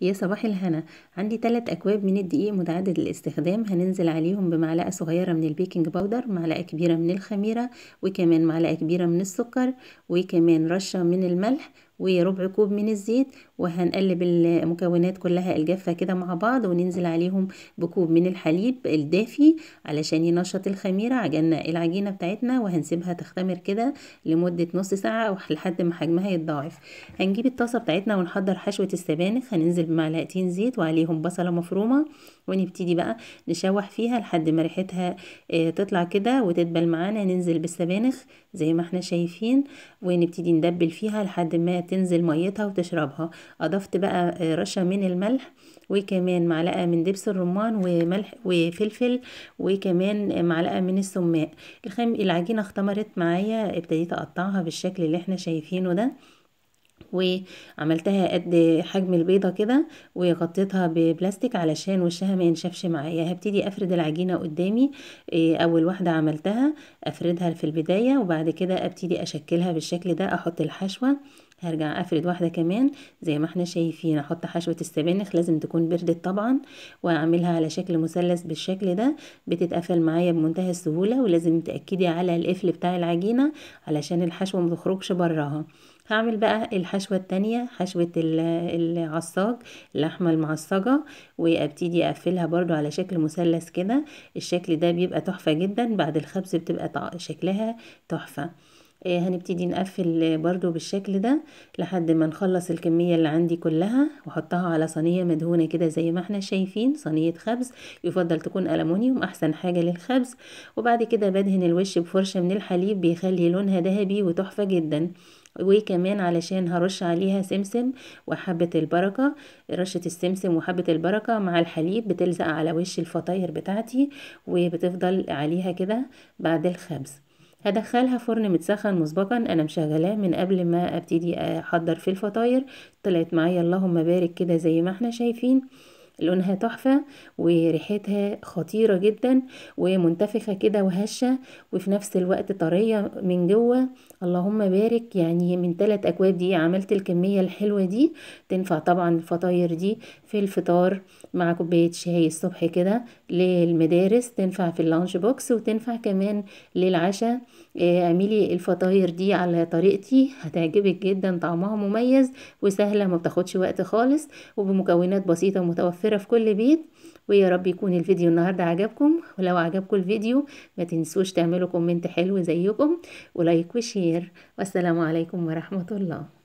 يا صباح الهنا عندي تلات اكواب من الدقيق متعدد الاستخدام هننزل عليهم بمعلقه صغيره من البيكنج باودر معلقه كبيره من الخميره وكمان معلقه كبيره من السكر وكمان رشه من الملح وربع كوب من الزيت وهنقلب المكونات كلها الجافة كده مع بعض وننزل عليهم بكوب من الحليب الدافي علشان ينشط الخميرة عجلنا العجينة بتاعتنا وهنسيبها تختمر كده لمدة نص ساعة أو لحد ما حجمها يتضاعف هنجيب الطاسة بتاعتنا ونحضر حشوة السبانخ هننزل بمعلقتين زيت وعليهم بصلة مفرومة ونبتدي بقى نشوح فيها لحد ما ريحتها آه، تطلع كده وتدبل معانا ننزل بالسبانخ زي ما احنا شايفين ونبتدي ندبل فيها لحد ما تنزل ميتها وتشربها اضفت بقى آه، رشه من الملح وكمان معلقه من دبس الرمان وملح وفلفل وكمان آه، معلقه من السماق الخام العجينه اختمرت معايا ابتديت اقطعها بالشكل اللي احنا شايفينه ده وعملتها قد حجم البيضه كده وغطيتها ببلاستيك علشان وشها ما ينشفش معايا هبتدي افرد العجينه قدامي آه، اول واحده عملتها افردها في البدايه وبعد كده ابتدي اشكلها بالشكل ده احط الحشوه هرجع افرد واحده كمان زي ما احنا شايفين احط حشوه السبانخ لازم تكون بردت طبعا واعملها على شكل مثلث بالشكل ده بتتقفل معايا بمنتهى السهوله ولازم تاكدي على القفل بتاع العجينه علشان الحشوه ما تخرجش براها هعمل بقى الحشوة التانية حشوة العصاج اللحمة المعصجة وابتدي اقفلها برضو على شكل مثلث كده الشكل ده بيبقى تحفة جدا بعد الخبز بتبقى شكلها تحفة آه، هنبتدي نقفل برضو بالشكل ده لحد ما نخلص الكمية اللي عندي كلها وحطها على صينية مدهونة كده زي ما احنا شايفين صينية خبز يفضل تكون ألمونيوم أحسن حاجة للخبز وبعد كده بدهن الوش بفرشة من الحليب بيخلي لونها ذهبي وتحفة جدا وكمان علشان هرش عليها سمسم وحبة البركة رشة السمسم وحبة البركة مع الحليب بتلزق على وش الفطاير بتاعتي وبتفضل عليها كده بعد الخبز هدخلها فرن متسخن مسبقا انا مشغلاه من قبل ما ابتدي احضر في الفطاير طلعت معايا اللهم بارك كده زي ما احنا شايفين لونها تحفة وريحتها خطيرة جدا ومنتفخة كده وهشة وفي نفس الوقت طرية من جوه اللهم بارك يعني من ثلاث أكواب دي عملت الكمية الحلوة دي تنفع طبعا الفطاير دي في الفطار مع كوباية شاي الصبح كده للمدارس تنفع في اللانش بوكس وتنفع كمان للعشاء آه، اعملي الفطاير دي على طريقتي هتعجبك جدا طعمها مميز وسهلة ما بتاخدش وقت خالص وبمكونات بسيطة متوفرة متوفرة في كل بيت ويا رب يكون الفيديو النهاردة عجبكم ولو عجبكم الفيديو ما تنسوش تعملوا كومنت حلو زيكم ولايك وشير والسلام عليكم ورحمة الله